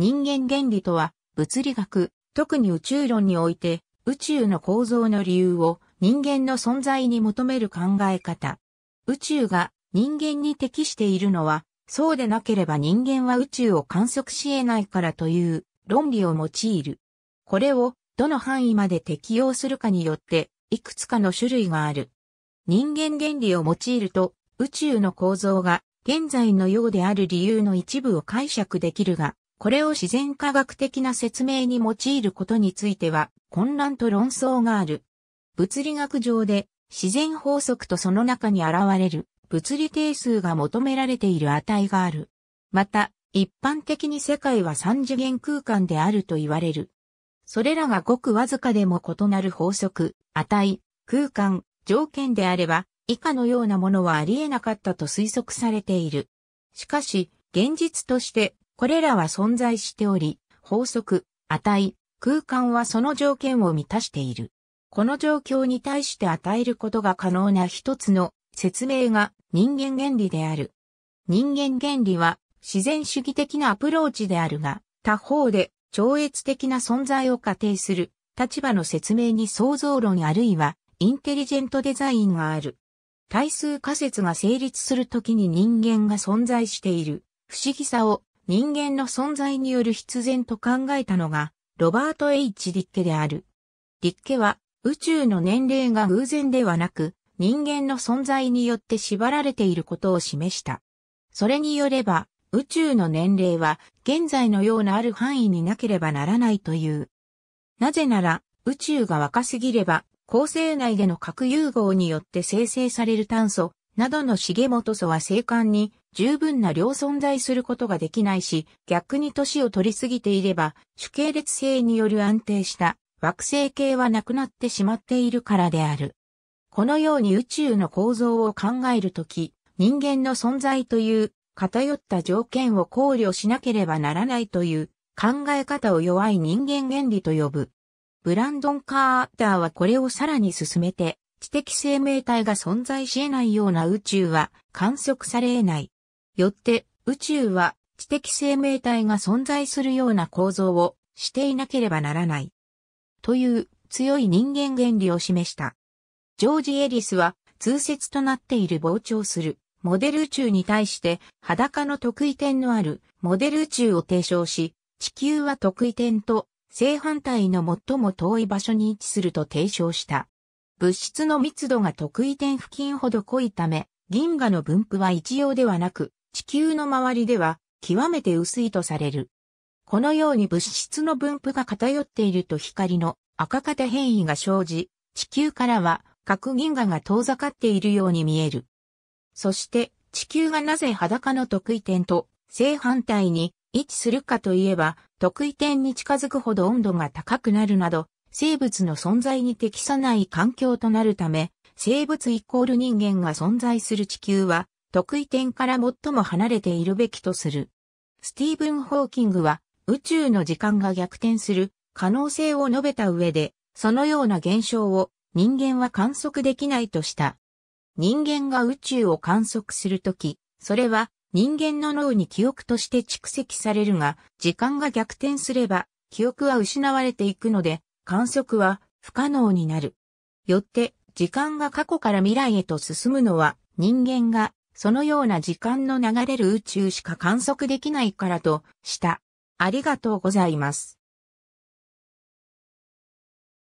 人間原理とは、物理学、特に宇宙論において、宇宙の構造の理由を人間の存在に求める考え方。宇宙が人間に適しているのは、そうでなければ人間は宇宙を観測し得ないからという論理を用いる。これをどの範囲まで適用するかによって、いくつかの種類がある。人間原理を用いると、宇宙の構造が現在のようである理由の一部を解釈できるが、これを自然科学的な説明に用いることについては混乱と論争がある。物理学上で自然法則とその中に現れる物理定数が求められている値がある。また、一般的に世界は三次元空間であると言われる。それらがごくわずかでも異なる法則、値、空間、条件であれば、以下のようなものはありえなかったと推測されている。しかし、現実としてこれらは存在しており、法則、値、空間はその条件を満たしている。この状況に対して与えることが可能な一つの説明が人間原理である。人間原理は自然主義的なアプローチであるが、他方で超越的な存在を仮定する立場の説明に創造論あるいはインテリジェントデザインがある。対数仮説が成立するときに人間が存在している不思議さを人間の存在による必然と考えたのが、ロバート・ H・ リッケである。リッケは、宇宙の年齢が偶然ではなく、人間の存在によって縛られていることを示した。それによれば、宇宙の年齢は現在のようなある範囲になければならないという。なぜなら、宇宙が若すぎれば、恒星内での核融合によって生成される炭素などの重元素は生還に十分な量存在することができないし、逆に年を取りすぎていれば、主系列性による安定した惑星系はなくなってしまっているからである。このように宇宙の構造を考えるとき、人間の存在という偏った条件を考慮しなければならないという考え方を弱い人間原理と呼ぶ。ブランドン・カーターはこれをさらに進めて、知的生命体が存在し得ないような宇宙は観測され得ない。よって宇宙は知的生命体が存在するような構造をしていなければならない。という強い人間原理を示した。ジョージ・エリスは通説となっている膨張するモデル宇宙に対して裸の特異点のあるモデル宇宙を提唱し、地球は特異点と正反対の最も遠い場所に位置すると提唱した。物質の密度が特異点付近ほど濃いため、銀河の分布は一様ではなく、地球の周りでは極めて薄いとされる。このように物質の分布が偏っていると光の赤型変異が生じ、地球からは核銀河が遠ざかっているように見える。そして地球がなぜ裸の得意点と正反対に位置するかといえば、得意点に近づくほど温度が高くなるなど、生物の存在に適さない環境となるため、生物イコール人間が存在する地球は、得意点から最も離れているべきとする。スティーブン・ホーキングは宇宙の時間が逆転する可能性を述べた上で、そのような現象を人間は観測できないとした。人間が宇宙を観測するとき、それは人間の脳に記憶として蓄積されるが、時間が逆転すれば、記憶は失われていくので、観測は不可能になる。よって、時間が過去から未来へと進むのは、人間がそのような時間の流れる宇宙しか観測できないからとした。ありがとうございます。